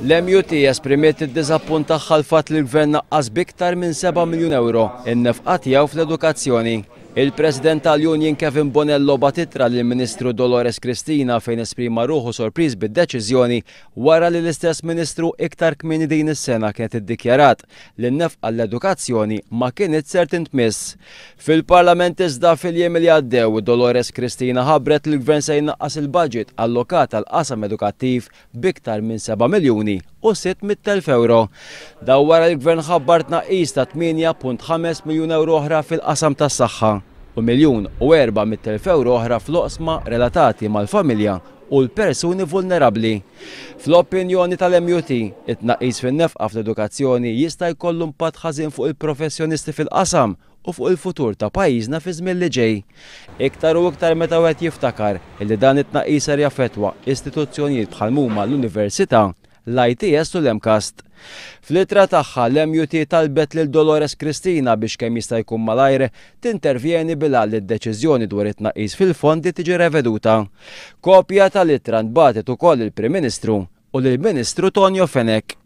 L-MUT esprimiet id-dizappunt tagħha fat li l-gvern naqqas biktar minn 7 miljun euro in nefqat tiegħu fl-edukazzjoni. Il-President tal-Union Kevin Bonello batitra l ministru Dolores Cristina fejn esprima ruħu sorpriż bid-deċiżjoni wara li l-istess ministru iktar kmini din is-sena kienet iddikjarat li n-nef għall-edukazzjoni ma kienet certin tmiss. Fil-Parlament iżda fil-jem li għaddew Dolores Cristina ħabret li gvern se jinqas il-budget allokat għal qasam edukattiv biktar minn 7 miljuni u 600.000 euro. Dawwara l-gvern ħabbar ista ta' 8.5 miljun euro oħra fil-qasam tas-saħħa u miljun u 400.000 euro oħra fl-oqsma relatati mal-familja u l-persuni vulnerabli. Fl-opinjoni tal-MUT, it-naqis fin-nefqa fl-edukazzjoni jista' jkollu impatt ħażin fuq il-professjonisti fil-qasam u fuq il-futur ta' pajjiżna fi żmien li ġej. Iktar u iktar meta wieħed jiftakar li dan it naqis ser jaffetwa istituzzjonijiet bħal muma l-Università, l-ITS u l-MCAST. Fl-itra tagħha l-MUT talbet lil Dolores Kristina biex kemm jista' jkun malajr tintervjeni bilal d deċiżjoni dwar it-tnaqqis fil-fondi tiġi reveduta. Kopja tal-itra nbatet ukoll il-Prim Ministru u lill-Ministru Tonio Fenek.